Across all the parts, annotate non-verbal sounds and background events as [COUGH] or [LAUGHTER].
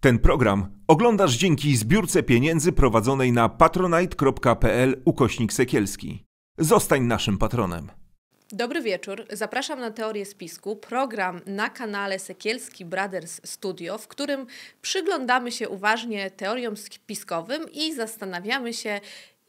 Ten program oglądasz dzięki zbiórce pieniędzy prowadzonej na patronite.pl ukośnik sekielski. Zostań naszym patronem. Dobry wieczór, zapraszam na Teorię Spisku, program na kanale Sekielski Brothers Studio, w którym przyglądamy się uważnie teoriom spiskowym i zastanawiamy się,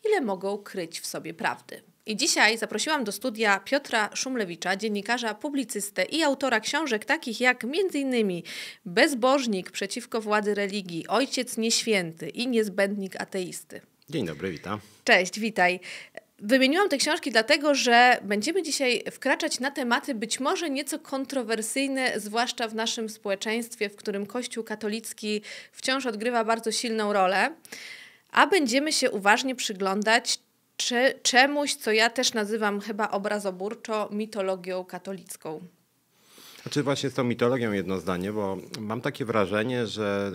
ile mogą kryć w sobie prawdy. I dzisiaj zaprosiłam do studia Piotra Szumlewicza, dziennikarza, publicystę i autora książek takich jak m.in. Bezbożnik przeciwko władzy religii, Ojciec Nieświęty i Niezbędnik Ateisty. Dzień dobry, witam. Cześć, witaj. Wymieniłam te książki dlatego, że będziemy dzisiaj wkraczać na tematy być może nieco kontrowersyjne, zwłaszcza w naszym społeczeństwie, w którym Kościół katolicki wciąż odgrywa bardzo silną rolę, a będziemy się uważnie przyglądać, czy, czemuś, co ja też nazywam chyba obrazoburczo mitologią katolicką. Znaczy właśnie z tą mitologią jedno zdanie, bo mam takie wrażenie, że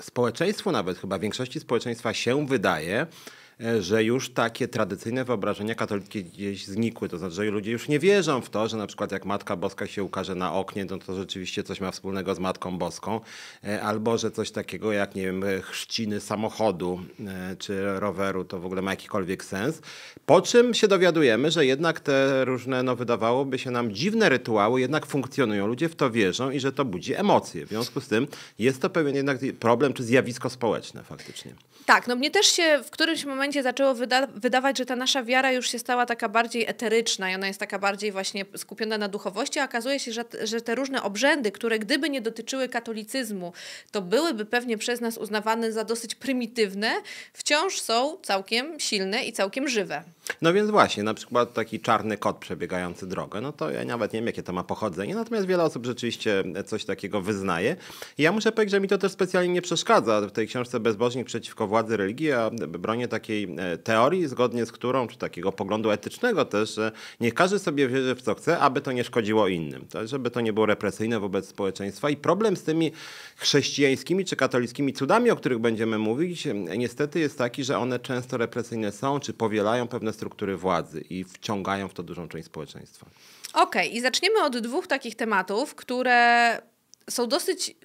społeczeństwo nawet, chyba większości społeczeństwa się wydaje, E, że już takie tradycyjne wyobrażenia katolickie gdzieś znikły. To znaczy, że ludzie już nie wierzą w to, że na przykład jak Matka Boska się ukaże na oknie, to no to rzeczywiście coś ma wspólnego z Matką Boską, e, albo że coś takiego jak, nie wiem, e, chrzciny samochodu czy roweru to w ogóle ma jakikolwiek sens. Po czym się dowiadujemy, że jednak te różne, no wydawałoby się nam dziwne rytuały jednak funkcjonują. Ludzie w to wierzą i że to budzi emocje. W związku z tym jest to pewien jednak problem czy zjawisko społeczne faktycznie. Tak, no mnie też się w którymś momencie momencie zaczęło wyda wydawać, że ta nasza wiara już się stała taka bardziej eteryczna i ona jest taka bardziej właśnie skupiona na duchowości, a okazuje się, że, że te różne obrzędy, które gdyby nie dotyczyły katolicyzmu, to byłyby pewnie przez nas uznawane za dosyć prymitywne, wciąż są całkiem silne i całkiem żywe. No więc właśnie, na przykład taki czarny kot przebiegający drogę, no to ja nawet nie wiem, jakie to ma pochodzenie, natomiast wiele osób rzeczywiście coś takiego wyznaje. I ja muszę powiedzieć, że mi to też specjalnie nie przeszkadza. W tej książce Bezbożnik przeciwko władzy religii ja bronię takiej e, teorii, zgodnie z którą, czy takiego poglądu etycznego też, że niech każdy sobie wierzy w co chce, aby to nie szkodziło innym, tak? żeby to nie było represyjne wobec społeczeństwa. I problem z tymi chrześcijańskimi czy katolickimi cudami, o których będziemy mówić, niestety jest taki, że one często represyjne są, czy powielają pewne struktury władzy i wciągają w to dużą część społeczeństwa. Okej, okay, i zaczniemy od dwóch takich tematów, które są dosyć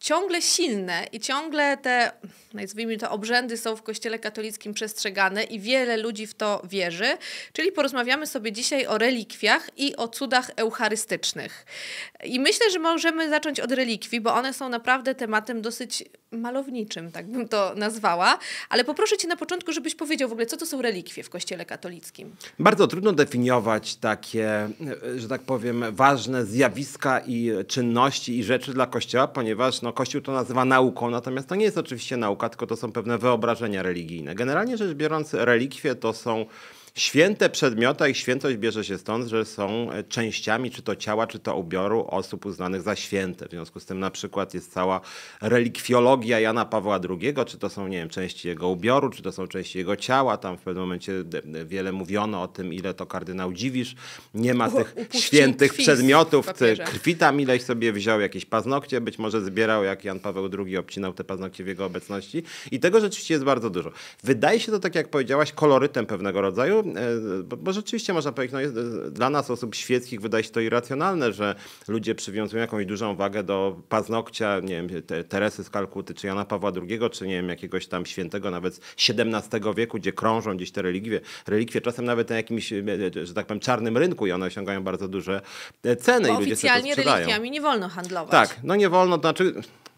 ciągle silne i ciągle te, nazwijmy to, obrzędy są w Kościele katolickim przestrzegane i wiele ludzi w to wierzy. Czyli porozmawiamy sobie dzisiaj o relikwiach i o cudach eucharystycznych. I myślę, że możemy zacząć od relikwii, bo one są naprawdę tematem dosyć malowniczym, tak bym to nazwała. Ale poproszę Cię na początku, żebyś powiedział w ogóle, co to są relikwie w Kościele katolickim. Bardzo trudno definiować takie, że tak powiem, ważne zjawiska i czynności i rzeczy dla Kościoła, ponieważ no, no, Kościół to nazywa nauką, natomiast to nie jest oczywiście nauka, tylko to są pewne wyobrażenia religijne. Generalnie rzecz biorąc, relikwie to są Święte przedmioty, ich świętość bierze się stąd, że są e, częściami czy to ciała, czy to ubioru osób uznanych za święte. W związku z tym na przykład jest cała relikwiologia Jana Pawła II, czy to są, nie wiem, części jego ubioru, czy to są części jego ciała. Tam w pewnym momencie wiele mówiono o tym, ile to kardynał Dziwisz. Nie ma tych świętych przedmiotów. Krwi tam ileś sobie wziął, jakieś paznokcie być może zbierał, jak Jan Paweł II obcinał te paznokcie w jego obecności. I tego rzeczywiście jest bardzo dużo. Wydaje się to, tak jak powiedziałaś, kolorytem pewnego rodzaju, E, bo rzeczywiście można powiedzieć, no jest, e, dla nas osób świeckich wydaje się to irracjonalne, że ludzie przywiązują jakąś dużą wagę do paznokcia, nie wiem, Teresy z Kalkuty, czy Jana Pawła II, czy nie wiem, jakiegoś tam świętego, nawet XVII wieku, gdzie krążą gdzieś te relikwie, relikwie czasem nawet na jakimś, e, że tak powiem, czarnym rynku i one osiągają bardzo duże ceny. Bo i ludzie oficjalnie relikwiami nie wolno handlować. Tak, no nie wolno, to znaczy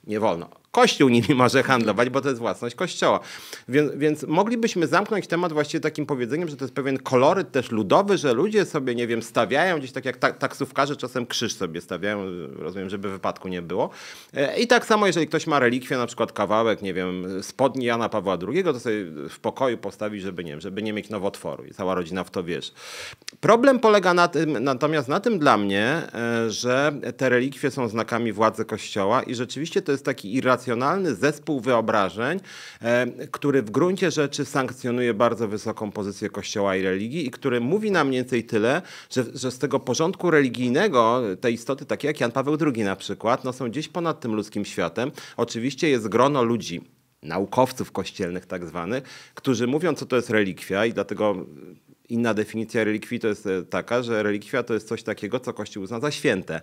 nie wolno Kościół nimi [LAUGHS] może handlować, bo to jest własność Kościoła. Więc, więc moglibyśmy zamknąć temat właściwie takim powiedzeniem, że to jest pewien koloryt też ludowy, że ludzie sobie, nie wiem, stawiają gdzieś tak jak ta taksówkarze czasem krzyż sobie stawiają, rozumiem, żeby wypadku nie było. E, I tak samo, jeżeli ktoś ma relikwię, na przykład kawałek, nie wiem, spodni Jana Pawła II, to sobie w pokoju postawi, żeby nie wiem, żeby nie mieć nowotworu i cała rodzina w to wiesz. Problem polega na tym, natomiast na tym dla mnie, e, że te relikwie są znakami władzy Kościoła i rzeczywiście to jest taki irracjonalny racjonalny zespół wyobrażeń, e, który w gruncie rzeczy sankcjonuje bardzo wysoką pozycję Kościoła i religii i który mówi nam mniej więcej tyle, że, że z tego porządku religijnego te istoty takie jak Jan Paweł II na przykład no są gdzieś ponad tym ludzkim światem. Oczywiście jest grono ludzi, naukowców kościelnych tak zwanych, którzy mówią, co to jest relikwia i dlatego inna definicja relikwii to jest e, taka, że relikwia to jest coś takiego, co Kościół uzna za święte,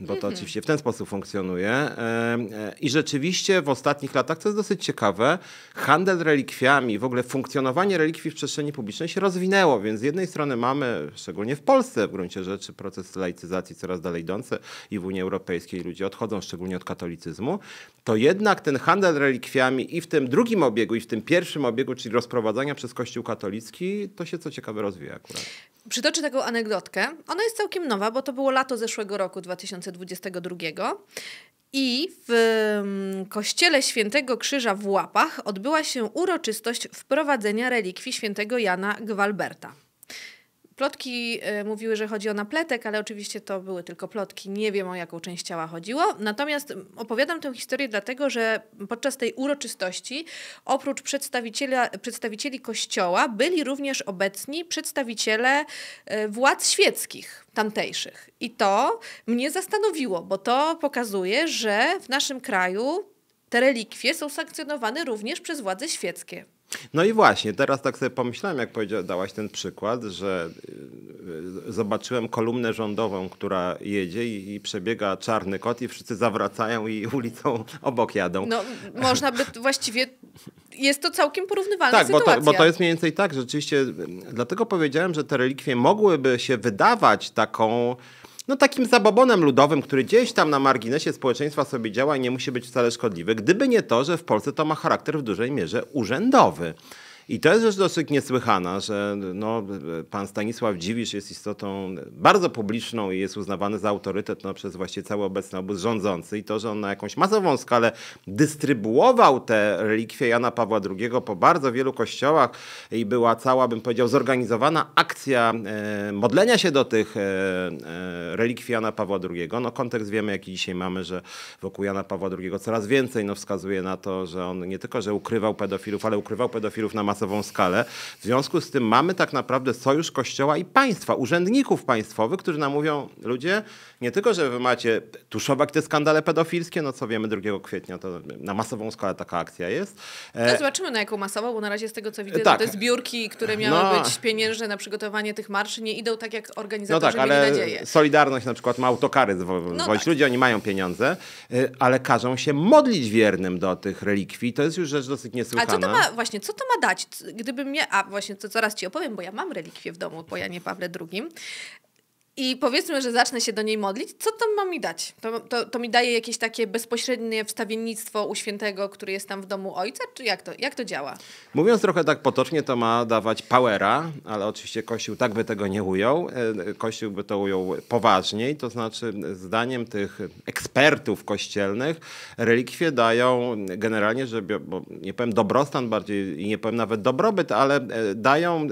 bo to mhm. oczywiście w ten sposób funkcjonuje. E, I rzeczywiście w ostatnich latach, co jest dosyć ciekawe, handel relikwiami, w ogóle funkcjonowanie relikwii w przestrzeni publicznej się rozwinęło, więc z jednej strony mamy, szczególnie w Polsce w gruncie rzeczy, proces laicyzacji coraz dalej idący i w Unii Europejskiej ludzie odchodzą szczególnie od katolicyzmu, to jednak ten handel relikwiami i w tym drugim obiegu, i w tym pierwszym obiegu, czyli rozprowadzania przez Kościół katolicki, to się co ciekawe rozwija akurat. Przytoczę taką anegdotkę. Ona jest całkiem nowa, bo to było lato zeszłego roku 2022. I w mm, kościele Świętego Krzyża w Łapach odbyła się uroczystość wprowadzenia relikwii Świętego Jana Gwalberta. Plotki y, mówiły, że chodzi o napletek, ale oczywiście to były tylko plotki. Nie wiem o jaką część ciała chodziło. Natomiast opowiadam tę historię dlatego, że podczas tej uroczystości oprócz przedstawiciela, przedstawicieli kościoła byli również obecni przedstawiciele y, władz świeckich tamtejszych. I to mnie zastanowiło, bo to pokazuje, że w naszym kraju te relikwie są sankcjonowane również przez władze świeckie. No i właśnie, teraz tak sobie pomyślałem, jak dałaś ten przykład, że y, zobaczyłem kolumnę rządową, która jedzie i, i, przebiega czarny kot i wszyscy zawracają i [LAUGHS] ulicą obok jadą. No można by właściwie, jest to całkiem porównywalna tak, sytuacja. Tak, bo, bo, to jest mniej więcej tak, rzeczywiście, dlatego powiedziałem, że te relikwie mogłyby się wydawać taką no takim zabobonem ludowym, który gdzieś tam na marginesie społeczeństwa sobie działa i nie musi być wcale szkodliwy, gdyby nie to, że w Polsce to ma charakter w dużej mierze urzędowy. I to jest rzecz dosyć niesłychana, że no, pan Stanisław Dziwisz jest istotą bardzo publiczną i jest uznawany za autorytet no, przez właściwie cały obecny obóz rządzący i to, że on na jakąś masową skalę dystrybuował te relikwie Jana Pawła II po bardzo wielu kościołach i była cała, bym powiedział, zorganizowana akcja e, modlenia się do tych e, e, relikwii Jana Pawła II. No kontekst wiemy, jaki dzisiaj mamy, że wokół Jana Pawła II coraz więcej no, wskazuje na to, że on nie tylko, że ukrywał pedofilów, ale ukrywał pedofilów na masę masową skalę. W związku z tym mamy tak naprawdę sojusz kościoła i państwa, urzędników państwowych, którzy nam mówią, ludzie, nie tylko, że wy macie tuszować te skandale pedofilskie, no co wiemy 2 kwietnia, to na masową skalę taka akcja jest. E, no zobaczymy na no jaką masową, bo na razie z tego co widzę, tak. te zbiórki, które miały no. być pieniężne na przygotowanie tych marszy, nie idą tak jak organizatorzy no tak, mieli ale nadzieję. Solidarność na przykład ma autokary zwoływać no tak. ludzi, oni mają pieniądze, e, ale każą się modlić wiernym do tych relikwii. To jest już rzecz dosyć niesłychana. A co to ma, właśnie, co to ma dać? gdybym ja, a właśnie to zaraz ci opowiem, bo ja mam relikwie w domu po Janie Pawle II, i powiedzmy, że zacznę się do niej modlić, co to ma mi dać? To, to, to mi daje jakieś takie bezpośrednie wstawiennictwo u świętego, który jest tam w domu ojca, czy jak to, jak to działa? Mówiąc trochę tak potocznie, to ma dawać powera, ale oczywiście Kościół tak by tego nie ujął. E, Kościół by to ujął poważniej, to znaczy zdaniem tych ekspertów kościelnych relikwie dają generalnie, żeby, nie powiem dobrostan bardziej, nie powiem nawet dobrobyt, ale e, dają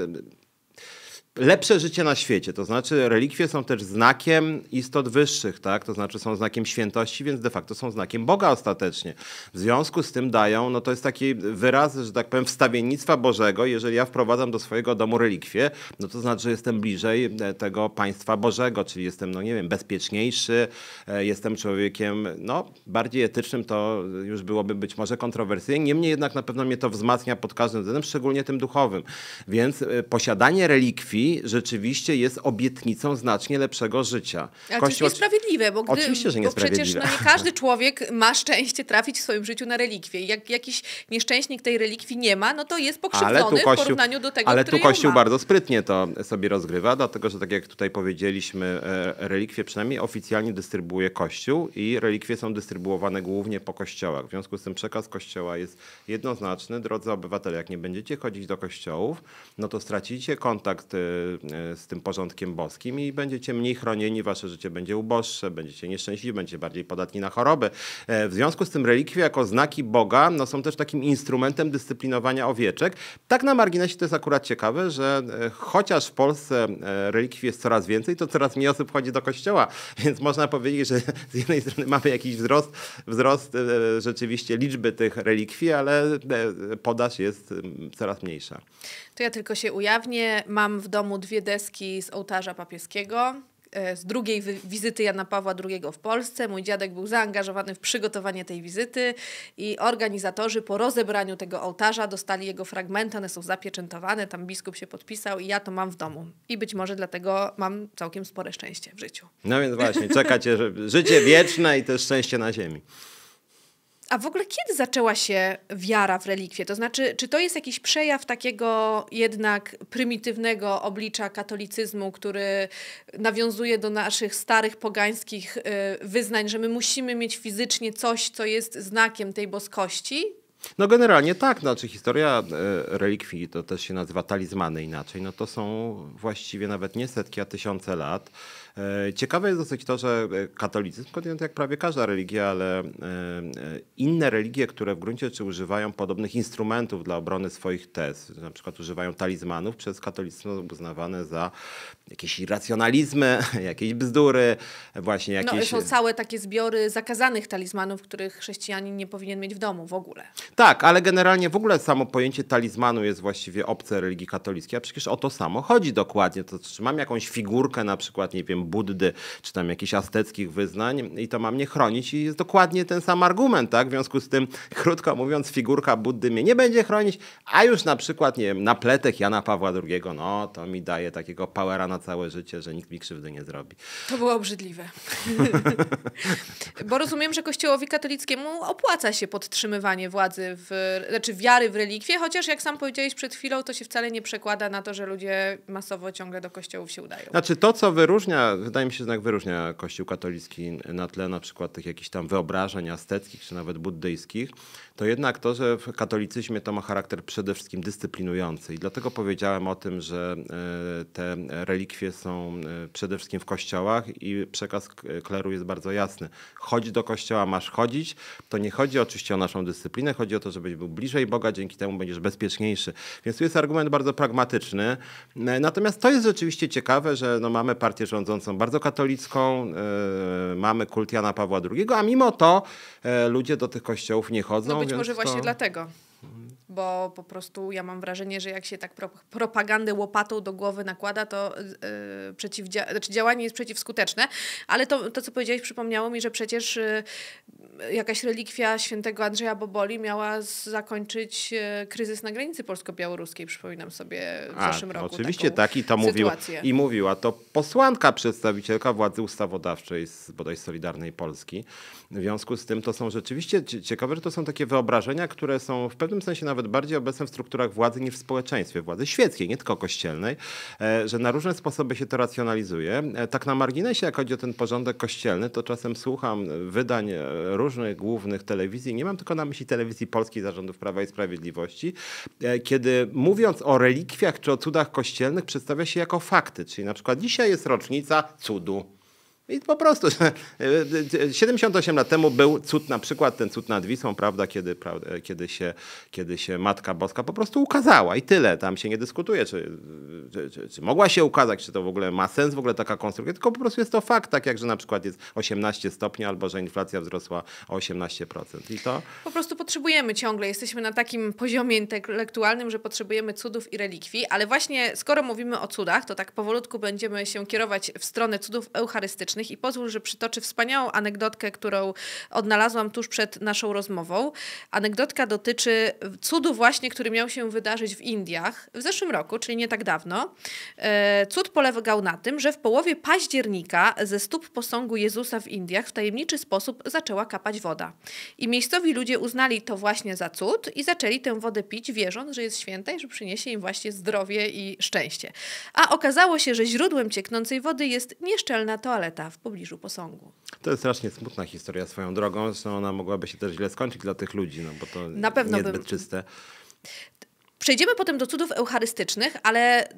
lepsze życie na świecie. To znaczy, relikwie są też znakiem istot wyższych, tak? To znaczy, są znakiem świętości, więc de facto są znakiem Boga ostatecznie. W związku z tym dają, no to jest taki wyraz, że tak powiem, wstawiennictwa Bożego. Jeżeli ja wprowadzam do swojego domu relikwie, no to znaczy, że jestem bliżej e, tego państwa Bożego, czyli jestem, no nie wiem, bezpieczniejszy, e, jestem człowiekiem, no, bardziej etycznym, to już byłoby być może kontrowersyjnie. Niemniej jednak na pewno mnie to wzmacnia pod każdym względem, szczególnie tym duchowym. Więc e, posiadanie relikwii rzeczywiście jest obietnicą znacznie lepszego życia. Ale Kościół... jest niesprawiedliwe, bo, gdy, oczywiście, że bo przecież no, nie każdy człowiek ma szczęście trafić w swoim życiu na relikwię. Jak jakiś nieszczęśnik tej relikwii nie ma, no to jest pokrzywdzony Kościół, w porównaniu do tego, Ale tu Kościół bardzo sprytnie to sobie rozgrywa, dlatego że tak jak tutaj powiedzieliśmy, e, relikwie przynajmniej oficjalnie dystrybuuje Kościół i relikwie są dystrybuowane głównie po kościołach. W związku z tym przekaz Kościoła jest jednoznaczny. Drodzy obywatele, jak nie będziecie chodzić do kościołów, no to stracicie kontakt e, E, z tym porządkiem boskim i będziecie mniej chronieni, wasze życie będzie uboższe, będziecie nieszczęśliwi, będziecie bardziej podatni na choroby. E, w związku z tym relikwie jako znaki Boga no, są też takim instrumentem dyscyplinowania owieczek. Tak na marginesie to jest akurat ciekawe, że e, chociaż w Polsce relikwii jest coraz więcej, to coraz mniej osób chodzi do kościoła, [LAUGHS] więc można powiedzieć, że z jednej strony mamy jakiś wzrost, wzrost rzeczywiście liczby tych relikwii, ale podaż jest coraz mniejsza. To ja tylko się ujawnię. Mam w domu domu dwie deski z ołtarza papieskiego, e, z drugiej wizyty Jana Pawła II w Polsce. Mój dziadek był zaangażowany w przygotowanie tej wizyty i organizatorzy po rozebraniu tego ołtarza dostali jego fragmenty, one są zapieczętowane, tam biskup się podpisał i ja to mam w domu. I być może dlatego mam całkiem spore szczęście w życiu. No więc właśnie, czekacie, życie wieczne i też szczęście na ziemi. A w ogóle kiedy zaczęła się wiara w relikwie? To znaczy, czy to jest jakiś przejaw takiego jednak prymitywnego oblicza katolicyzmu, który nawiązuje do naszych starych pogańskich y, wyznań, że my musimy mieć fizycznie coś, co jest znakiem tej boskości? No generalnie tak, znaczy historia e, relikwii, to też się nazywa talizmany inaczej, no to są właściwie nawet nie setki, a tysiące lat E, ciekawe jest dosyć to, że e, katolicyzm, kontynuuje jak prawie każda religia, ale e, inne religie, które w gruncie rzeczy używają podobnych instrumentów dla obrony swoich tez, na przykład używają talizmanów, przez katolicyzm uznawane za jakieś irracjonalizmy, [LAUGHS] jakieś bzdury, właśnie no, jakieś... No, są całe takie zbiory zakazanych talizmanów, których chrześcijanin nie powinien mieć w domu w ogóle. Tak, ale generalnie w ogóle samo pojęcie talizmanu jest właściwie obce religii katolickiej, a przecież o to samo chodzi dokładnie. To czy mam jakąś figurkę na przykład, nie wiem, buddy, czy tam jakichś azteckich wyznań i to ma mnie chronić i jest dokładnie ten sam argument, tak? W związku z tym, [LAUGHS] krótko mówiąc, figurka buddy mnie nie będzie chronić, a już na przykład, nie wiem, na pletek Jana Pawła II, no to mi daje takiego powera na całe życie, że nikt mi krzywdy nie zrobi. To było obrzydliwe. [LAUGHS] Bo rozumiem, że kościołowi katolickiemu opłaca się podtrzymywanie władzy, w, znaczy wiary w relikwie, chociaż jak sam powiedziałeś przed chwilą, to się wcale nie przekłada na to, że ludzie masowo ciągle do kościołów się udają. Znaczy to, co wyróżnia wydaje mi się, że jednak wyróżnia Kościół katolicki na tle na przykład tych jakichś tam wyobrażeń asceckich czy nawet buddyjskich, to jednak to, że w katolicyzmie to ma charakter przede wszystkim dyscyplinujący. I dlatego powiedziałem o tym, że e, te relikwie są e, przede wszystkim w kościołach i przekaz kleru jest bardzo jasny. Chodź do kościoła, masz chodzić. To nie chodzi oczywiście o naszą dyscyplinę, chodzi o to, żebyś był bliżej Boga, dzięki temu będziesz bezpieczniejszy. Więc tu jest argument bardzo pragmatyczny. E, natomiast to jest rzeczywiście ciekawe, że no mamy partię rządzącą bardzo katolicką, mamy kult Jana Pawła II, a mimo to ludzie do tych kościołów nie chodzą. No być może właśnie to... dlatego. Bo po prostu ja mam wrażenie, że jak się tak pro, propagandę łopatą do głowy nakłada, to yy, przeciwdzia- znaczy działanie jest przeciwskuteczne. Ale to, to, co powiedziałeś, przypomniało mi, że przecież yy, jakaś relikwia świętego Andrzeja Boboli miała zakończyć e, kryzys na granicy polsko-białoruskiej, przypominam sobie w zeszłym roku. Oczywiście tak i to mówił, i mówiła to posłanka, przedstawicielka władzy ustawodawczej z bodaj Solidarnej Polski. W związku z tym to są rzeczywiście ciekawe, że to są takie wyobrażenia, które są w pewnym sensie nawet bardziej obecne w strukturach władzy niż w społeczeństwie władzy świeckiej, nie tylko kościelnej, e, że na różne sposoby się to racjonalizuje. E, tak na marginesie, jak chodzi o ten porządek kościelny, to czasem słucham wydań różnych różnych głównych telewizji, nie mam tylko na myśli telewizji polskiej zarządów Prawa i Sprawiedliwości, e, kiedy mówiąc o relikwiach czy o cudach kościelnych przedstawia się jako fakty. Czyli na przykład dzisiaj jest rocznica cudu i po prostu 78 [LAUGHS] e, e, e, lat temu był cud na przykład, ten cud nad Wisłą, prawda, kiedy, prawda, kiedy, się, kiedy się Matka Boska po prostu ukazała i tyle. Tam się nie dyskutuje, czy, czy, czy, czy mogła się ukazać, czy to w ogóle ma sens w ogóle taka konstrukcja, tylko po prostu jest to fakt, tak jak, że na przykład jest 18 stopni albo, że inflacja wzrosła o 18%. I to... Po prostu potrzebujemy ciągle, jesteśmy na takim poziomie intelektualnym, że potrzebujemy cudów i relikwii, ale właśnie skoro mówimy o cudach, to tak powolutku będziemy się kierować w stronę cudów eucharystycznych, i pozwól, że przytoczę wspaniałą anegdotkę, którą odnalazłam tuż przed naszą rozmową. Anegdotka dotyczy cudu właśnie, który miał się wydarzyć w Indiach w zeszłym roku, czyli nie tak dawno. E, cud polegał na tym, że w połowie października ze stóp posągu Jezusa w Indiach w tajemniczy sposób zaczęła kapać woda. I miejscowi ludzie uznali to właśnie za cud i zaczęli tę wodę pić, wierząc, że jest święta i że przyniesie im właśnie zdrowie i szczęście. A okazało się, że źródłem cieknącej wody jest nieszczelna toaleta w pobliżu posągu. To jest strasznie smutna historia swoją drogą, zresztą ona mogłaby się też źle skończyć dla tych ludzi, no bo to Na pewno niezbyt bym... czyste. Przejdziemy potem do cudów eucharystycznych, ale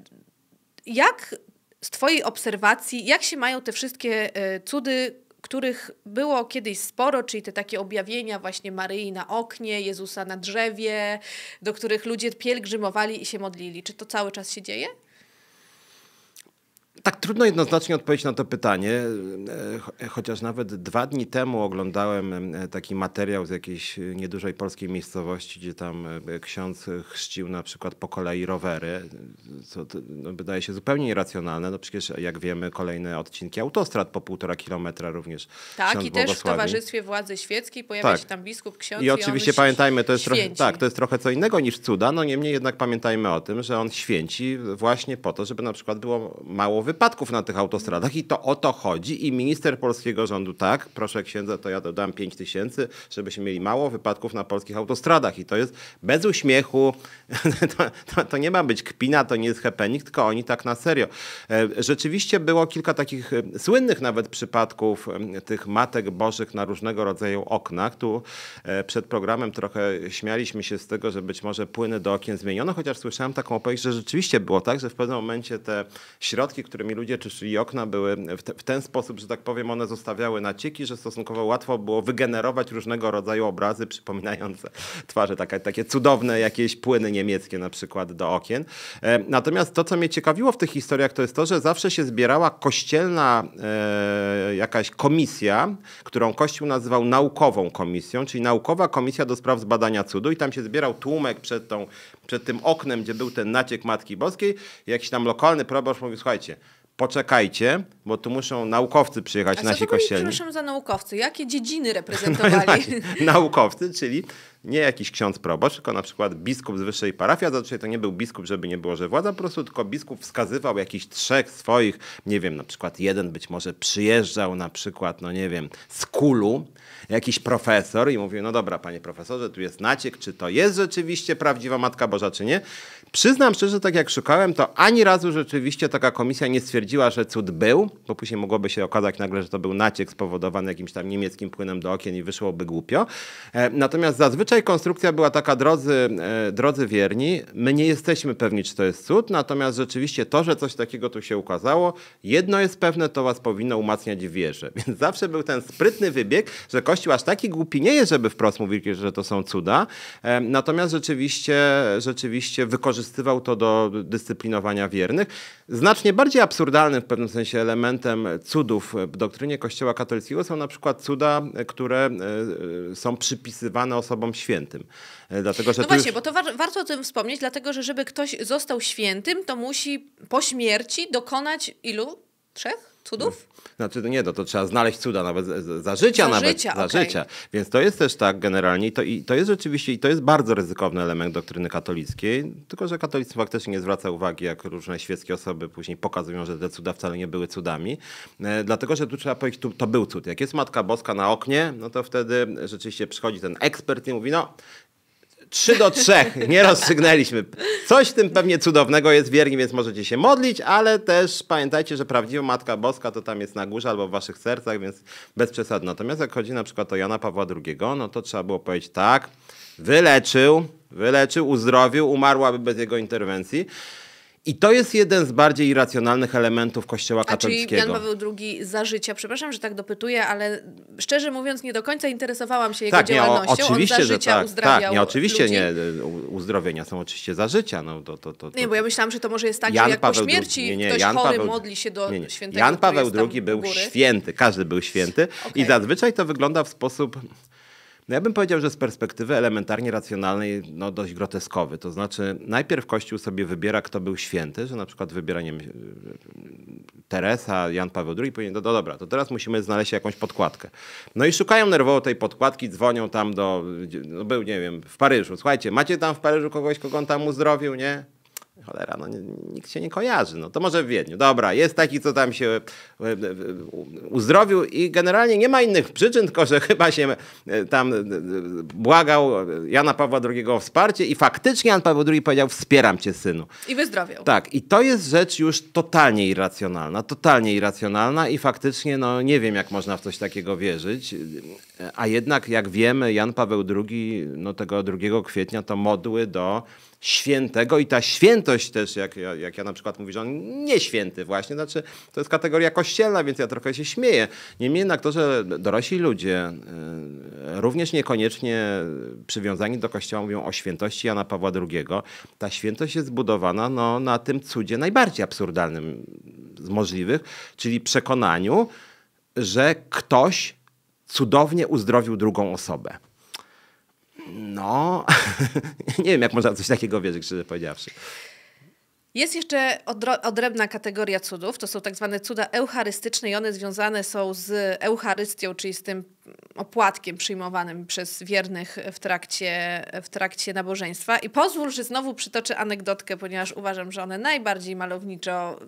jak z Twojej obserwacji, jak się mają te wszystkie e, cudy, których było kiedyś sporo, czyli te takie objawienia właśnie Maryi na oknie, Jezusa na drzewie, do których ludzie pielgrzymowali i się modlili. Czy to cały czas się dzieje? Tak trudno jednoznacznie odpowiedzieć na to pytanie, e, chociaż nawet dwa dni temu oglądałem e, taki materiał z jakiejś e, niedużej polskiej miejscowości, gdzie tam ksiądz chrzcił na przykład po kolei rowery, co no, wydaje się zupełnie irracjonalne. No przecież jak wiemy kolejne odcinki autostrad po półtora kilometra również. Tak i też w towarzystwie władzy świeckiej pojawia tak. się tam biskup, ksiądz i oczywiście pamiętajmy, to jest, trochę, tak, to jest trochę co innego niż cuda, no niemniej jednak pamiętajmy o tym, że on święci właśnie po to, żeby na przykład było mało wypadków wypadków na tych autostradach i to o to chodzi i minister polskiego rządu, tak, proszę księdza, to ja dodam 5 tysięcy, żebyśmy mieli mało wypadków na polskich autostradach i to jest bez uśmiechu, [LAUGHS] to, to, to, nie ma być kpina, to nie jest happening, tylko oni tak na serio. E, rzeczywiście było kilka takich e, słynnych nawet przypadków tych matek bożych na różnego rodzaju oknach. Tu e, przed programem trochę śmialiśmy się z tego, że być może płyny do okien zmieniono, chociaż słyszałem taką opowieść, że rzeczywiście było tak, że w pewnym momencie te środki, które którymi ludzie czyszczyli okna, były w, te, w, ten sposób, że tak powiem, one zostawiały nacieki, że stosunkowo łatwo było wygenerować różnego rodzaju obrazy przypominające twarze, takie cudowne jakieś płyny niemieckie na przykład do okien. E, natomiast to, co mnie ciekawiło w tych historiach, to jest to, że zawsze się zbierała kościelna e, jakaś komisja, którą Kościół nazywał naukową komisją, czyli naukowa komisja do spraw zbadania cudu i tam się zbierał tłumek przed tą przed tym oknem, gdzie był ten naciek Matki Boskiej, jakiś tam lokalny proboszcz mówi, słuchajcie, poczekajcie, bo tu muszą naukowcy przyjechać, A nasi kościelni. A przepraszam za naukowcy, jakie dziedziny [LAUGHS] no reprezentowali? naukowcy, czyli nie jakiś ksiądz proboszcz, tylko na przykład biskup z wyższej parafii, a zazwyczaj to nie był biskup, żeby nie było, że władza, po prostu tylko biskup wskazywał jakichś trzech swoich, nie wiem, na przykład jeden być może przyjeżdżał na przykład, no nie wiem, z Kulu, jakiś profesor i mówił, no dobra, panie profesorze, tu jest naciek, czy to jest rzeczywiście prawdziwa Matka Boża, czy nie. Przyznam szczerze, tak jak szukałem, to ani razu rzeczywiście taka komisja nie stwierdziła, że cud był, bo później mogłoby się okazać nagle, że to był naciek spowodowany jakimś tam niemieckim płynem do okien i wyszłoby głupio. E, natomiast zazwyczaj Zazwyczaj konstrukcja była taka, drodzy, e, drodzy wierni, my nie jesteśmy pewni, czy to jest cud, natomiast rzeczywiście to, że coś takiego tu się ukazało, jedno jest pewne, to was powinno umacniać w wierze. [LAUGHS] Więc zawsze był ten sprytny wybieg, że Kościół aż taki głupi nie jest, żeby wprost mówił, że to są cuda, e, natomiast rzeczywiście, rzeczywiście wykorzystywał to do dyscyplinowania wiernych. Znacznie bardziej absurdalnym w pewnym sensie elementem cudów w doktrynie Kościoła katolickiego są na przykład cuda, które e, są przypisywane osobom świętym. E, dlatego, że no właśnie, już... bo to war warto o tym wspomnieć, dlatego że żeby ktoś został świętym, to musi po śmierci dokonać ilu? Trzech? cudów? Znaczy, nie, to, to trzeba znaleźć cuda nawet za życia. Za nawet, życia, za okay. życia. Więc to jest też tak generalnie i to, i to jest rzeczywiście, i to jest bardzo ryzykowny element doktryny katolickiej, tylko że katolicy faktycznie nie zwraca uwagi, jak różne świeckie osoby później pokazują, że te cuda wcale nie były cudami. E, dlatego, że tu trzeba powiedzieć, tu, to był cud. Jak jest Matka Boska na oknie, no to wtedy rzeczywiście przychodzi ten ekspert i mówi, no 3 do 3. Nie rozstrzygnęliśmy. Coś w tym pewnie cudownego jest wierni, więc możecie się modlić, ale też pamiętajcie, że prawdziwa Matka Boska to tam jest na górze albo w waszych sercach, więc bez przesad. Natomiast jak chodzi na przykład o Jana Pawła II, no to trzeba było powiedzieć tak, wyleczył, wyleczył, uzdrowił, umarłaby bez jego interwencji. I to jest jeden z bardziej irracjonalnych elementów Kościoła katolickiego. A czyli Jan Paweł II za życia, przepraszam, że tak dopytuję, ale szczerze mówiąc nie do końca interesowałam się jego tak, działalnością. Nie, o, oczywiście, On za życia tak, uzdrawiał tak, nie, oczywiście ludzi. nie. Uzdrowienia są oczywiście za życia. No, to, to, to, to. Nie, bo ja myślałam, że to może jest tak, Jan że jak Paweł po śmierci nie, nie, ktoś Jan chory Paweł, modli się do nie, nie. świętego, Jan Paweł II był święty, każdy był święty okay. i zazwyczaj to wygląda w sposób no ja bym powiedział, że z perspektywy elementarnie racjonalnej, no dość groteskowy. To znaczy, najpierw Kościół sobie wybiera, kto był święty, że na przykład wybieraniem y, y, Teresa, Jan Paweł II, powinien, no, no dobra, to teraz musimy znaleźć jakąś podkładkę. No i szukają nerwowo tej podkładki, dzwonią tam do, y, no był, nie wiem, w Paryżu. Słuchajcie, macie tam w Paryżu kogoś, kogo on tam uzdrowił, nie? cholera, no nikt się nie kojarzy. No to może w Wiedniu. Dobra, jest taki, co tam się e, e, uzdrowił i generalnie nie ma innych przyczyn, tylko że [LAUGHS] chyba się e, tam błagał Jana Pawła II o wsparcie i faktycznie Jan Paweł II powiedział, wspieram cię synu. I wyzdrowiał. Tak, i to jest rzecz już totalnie irracjonalna, totalnie irracjonalna i faktycznie, no nie wiem, jak można w coś takiego wierzyć, a jednak, jak wiemy, Jan Paweł II, no tego 2 kwietnia, to modły do świętego i ta świętość też, jak, jak ja na przykład mówię, że on nie święty właśnie, znaczy to jest kategoria kościelna, więc ja trochę się śmieję. Niemniej jednak to, że dorośli ludzie e, również niekoniecznie przywiązani do kościoła mówią o świętości Jana Pawła II, ta świętość jest zbudowana no, na tym cudzie najbardziej absurdalnym z możliwych, czyli przekonaniu, że ktoś cudownie uzdrowił drugą osobę. No, [LAUGHS] nie wiem, jak można coś takiego wierzyć, szczerze powiedziawszy. Jest jeszcze odrębna kategoria cudów, to są tak zwane cuda eucharystyczne i one związane są z Eucharystią, czyli z tym opłatkiem przyjmowanym przez wiernych w trakcie, w trakcie nabożeństwa. I pozwól, że znowu przytoczę anegdotkę, ponieważ uważam, że one najbardziej malowniczo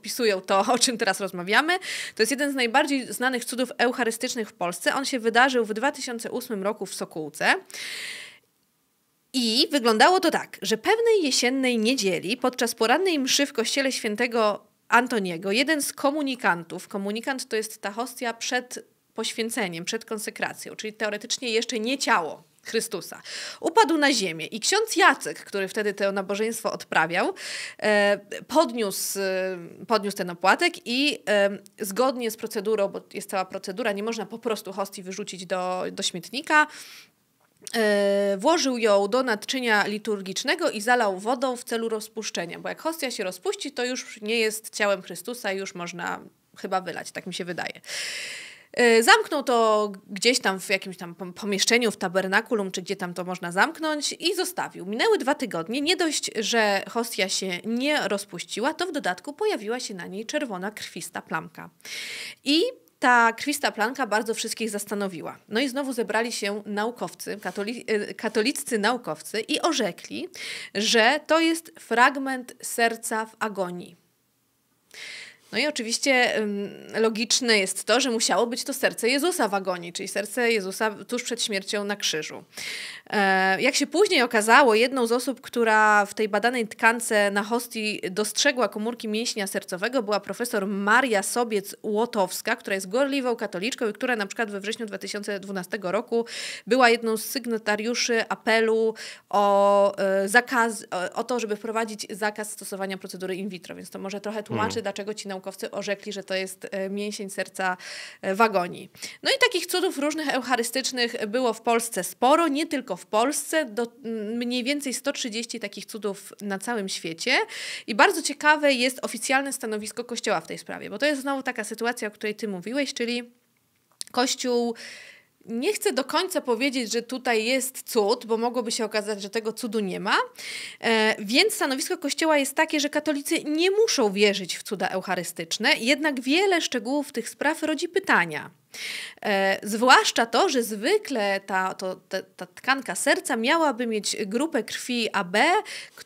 opisują to, o czym teraz rozmawiamy. To jest jeden z najbardziej znanych cudów eucharystycznych w Polsce. On się wydarzył w 2008 roku w Sokółce. I wyglądało to tak, że pewnej jesiennej niedzieli podczas porannej mszy w kościele świętego Antoniego, jeden z komunikantów, komunikant to jest ta hostia przed poświęceniem, przed konsekracją, czyli teoretycznie jeszcze nie ciało, Chrystusa. Upadł na ziemię i ksiądz Jacek, który wtedy to nabożeństwo odprawiał, e, podniósł, e, podniósł ten opłatek i e, zgodnie z procedurą, bo jest cała procedura, nie można po prostu hostii wyrzucić do, do śmietnika, włożył ją do nadczynia liturgicznego i zalał wodą w celu rozpuszczenia, bo jak hostia się rozpuści, to już nie jest ciałem Chrystusa, już można chyba wylać, tak mi się wydaje. E, zamknął to gdzieś tam w jakimś tam pomieszczeniu, w tabernakulum, czy gdzie tam to można zamknąć i zostawił. Minęły dwa tygodnie. Nie dość, że hostia się nie rozpuściła, to w dodatku pojawiła się na niej czerwona, krwista plamka. I ta krwista plamka bardzo wszystkich zastanowiła. No i znowu zebrali się naukowcy, katoli e, katoliccy naukowcy i orzekli, że to jest fragment serca w agonii. No i oczywiście logiczne jest to, że musiało być to serce Jezusa w agonii, czyli serce Jezusa tuż przed śmiercią na krzyżu. E, jak się później okazało, jedną z osób, która w tej badanej tkance na hostii dostrzegła komórki mięśnia sercowego, była profesor Maria Sobiec-Łotowska, która jest gorliwą katoliczką i która na przykład we wrześniu 2012 roku była jedną z sygnatariuszy apelu o, e, zakaz, o to, żeby wprowadzić zakaz stosowania procedury in vitro. Więc to może trochę tłumaczy, hmm. dlaczego ci naukowcy naukowcy orzekli, że to jest e, mięsień serca e, wagonii. No i takich cudów różnych eucharystycznych było w Polsce sporo, nie tylko w Polsce, do mniej więcej 130 takich cudów na całym świecie. I bardzo ciekawe jest oficjalne stanowisko Kościoła w tej sprawie, bo to jest znowu taka sytuacja, o której ty mówiłeś, czyli Kościół nie chcę do końca powiedzieć, że tutaj jest cud, bo mogłoby się okazać, że tego cudu nie ma. E, więc stanowisko Kościoła jest takie, że katolicy nie muszą wierzyć w cuda eucharystyczne, jednak wiele szczegółów tych spraw rodzi pytania. E, zwłaszcza to, że zwykle ta, to, ta, ta, tkanka serca miałaby mieć grupę krwi AB,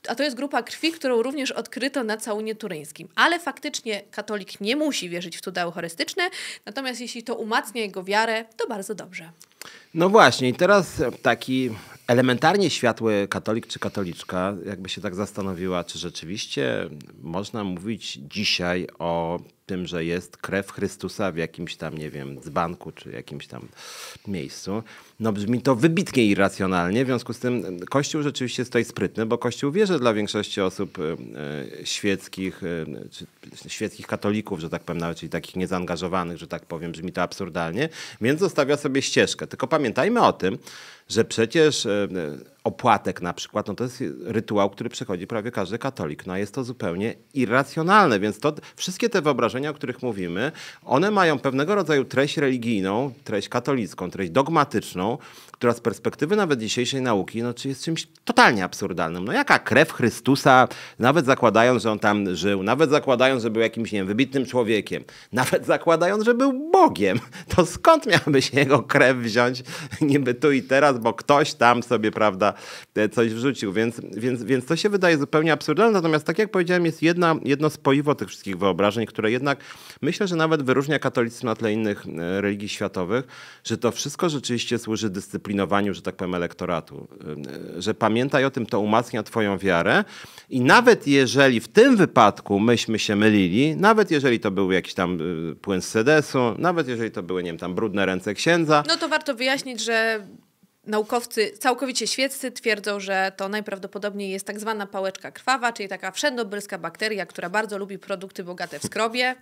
a to jest grupa krwi, którą również odkryto na całunie turyńskim. Ale faktycznie katolik nie musi wierzyć w cuda eucharystyczne, natomiast jeśli to umacnia jego wiarę, to bardzo dobrze. No właśnie, i teraz taki elementarnie światły katolik czy katoliczka, jakby się tak zastanowiła, czy rzeczywiście można mówić dzisiaj o tym, że jest krew Chrystusa w jakimś tam, nie wiem, dzbanku czy jakimś tam miejscu. No brzmi to wybitnie irracjonalnie, w związku z tym Kościół rzeczywiście stoi sprytny, bo Kościół wie, że dla większości osób y, y, świeckich, y, czy świeckich katolików, że tak powiem, nawet, czyli takich niezaangażowanych, że tak powiem, brzmi to absurdalnie, więc zostawia sobie ścieżkę. Tylko pamiętajmy o tym, że przecież e, opłatek na przykład, no to jest rytuał, który przechodzi prawie każdy katolik. No a jest to zupełnie irracjonalne, więc to wszystkie te wyobrażenia, o których mówimy, one mają pewnego rodzaju treść religijną, treść katolicką, treść dogmatyczną, która z perspektywy nawet dzisiejszej nauki, no czy jest czymś totalnie absurdalnym. No jaka krew Chrystusa, nawet zakładając, że on tam żył, nawet zakładając, że był jakimś, nie wiem, wybitnym człowiekiem, [LAUGHS] nawet zakładając, że był Bogiem, to skąd miałaby się jego krew wziąć niby tu i teraz, bo ktoś tam sobie, prawda, E, coś wrzucił, więc, więc, więc to się wydaje zupełnie absurdalne. Natomiast tak jak powiedziałem, jest jedna, jedno spoiwo tych wszystkich wyobrażeń, które jednak myślę, że nawet wyróżnia katolicyzm na tle innych e, religii światowych, że to wszystko rzeczywiście służy dyscyplinowaniu, że tak powiem, elektoratu. E, że pamiętaj o tym, to umacnia twoją wiarę i nawet jeżeli w tym wypadku myśmy się mylili, nawet jeżeli to był jakiś tam płyn z sedesu, nawet jeżeli to były, nie wiem, tam brudne ręce księdza. No to warto wyjaśnić, że Naukowcy całkowicie świeccy twierdzą, że to najprawdopodobniej jest tak zwana pałeczka krwawa, czyli taka wszędobylska bakteria, która bardzo lubi produkty bogate w skrobie.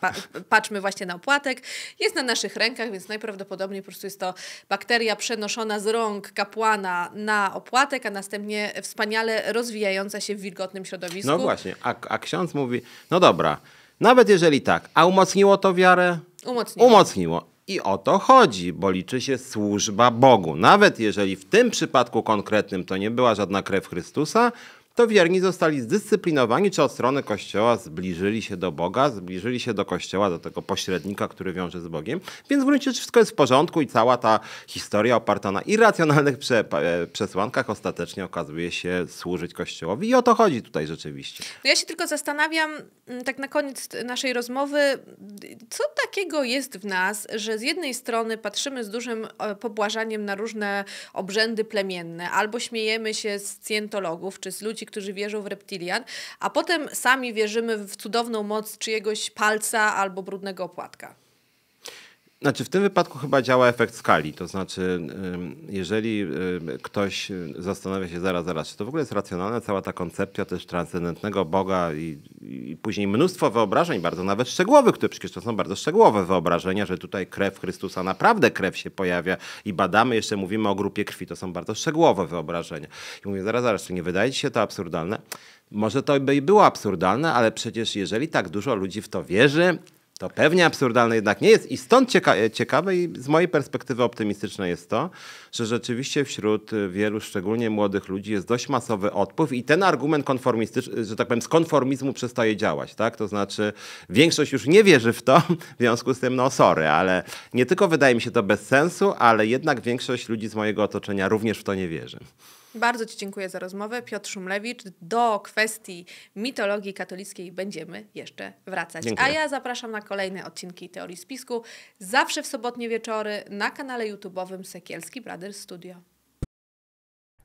Pa patrzmy właśnie na opłatek. Jest na naszych rękach, więc najprawdopodobniej po prostu jest to bakteria przenoszona z rąk kapłana na opłatek, a następnie wspaniale rozwijająca się w wilgotnym środowisku. No właśnie, a, a ksiądz mówi, no dobra, nawet jeżeli tak, a umocniło to wiarę? Umocniło. Umocniło. I o to chodzi, bo liczy się służba Bogu. Nawet jeżeli w tym przypadku konkretnym to nie była żadna krew Chrystusa, to wierni zostali zdyscyplinowani, czy od strony Kościoła zbliżyli się do Boga, zbliżyli się do Kościoła, do tego pośrednika, który wiąże z Bogiem. Więc w gruncie wszystko jest w porządku i cała ta historia oparta na irracjonalnych prze, e, przesłankach ostatecznie okazuje się służyć Kościołowi. I o to chodzi tutaj rzeczywiście. No ja się tylko zastanawiam, mm, tak na koniec naszej rozmowy, co takiego jest w nas, że z jednej strony patrzymy z dużym e, pobłażaniem na różne obrzędy plemienne, albo śmiejemy się z cjentologów, czy z ludzi, którzy wierzą w reptilian, a potem sami wierzymy w cudowną moc czyjegoś palca albo brudnego opłatka. Znaczy w tym wypadku chyba działa efekt skali, to znaczy jeżeli ktoś y, zastanawia się zaraz, zaraz, czy to w ogóle jest racjonalne, cała ta koncepcja też transcendentnego Boga i, i później mnóstwo wyobrażeń, bardzo nawet szczegółowych, które przecież to są bardzo szczegółowe wyobrażenia, że tutaj krew Chrystusa, naprawdę krew się pojawia i badamy, jeszcze mówimy o grupie krwi, to są bardzo szczegółowe wyobrażenia. I mówię, zaraz, zaraz, czy nie wydaje ci się to absurdalne? Może to by i było absurdalne, ale przecież jeżeli tak dużo ludzi w to wierzy, to pewnie absurdalne jednak nie jest. I stąd cieka e, ciekawe i z mojej perspektywy optymistyczne jest to, że rzeczywiście wśród e, wielu, szczególnie młodych ludzi, jest dość masowy odpływ i ten argument konformistyczny, e, że tak powiem, z konformizmu przestaje działać. Tak? To znaczy, większość już nie wierzy w to, [LAUGHS] w związku z tym, no sorry, ale nie tylko wydaje mi się to bez sensu, ale jednak większość ludzi z mojego otoczenia również w to nie wierzy. Bardzo Ci dziękuję za rozmowę. Piotr Szumlewicz, do kwestii mitologii katolickiej będziemy jeszcze wracać. Dziękuję. A ja zapraszam na kolejne odcinki Teorii Spisku, zawsze w sobotnie wieczory na kanale YouTube'owym Sekielski Brothers Studio.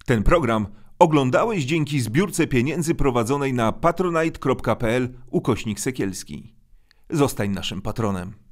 Ten program oglądałeś dzięki zbiórce pieniędzy prowadzonej na patronite.pl ukośnik Sekielski. Zostań naszym patronem.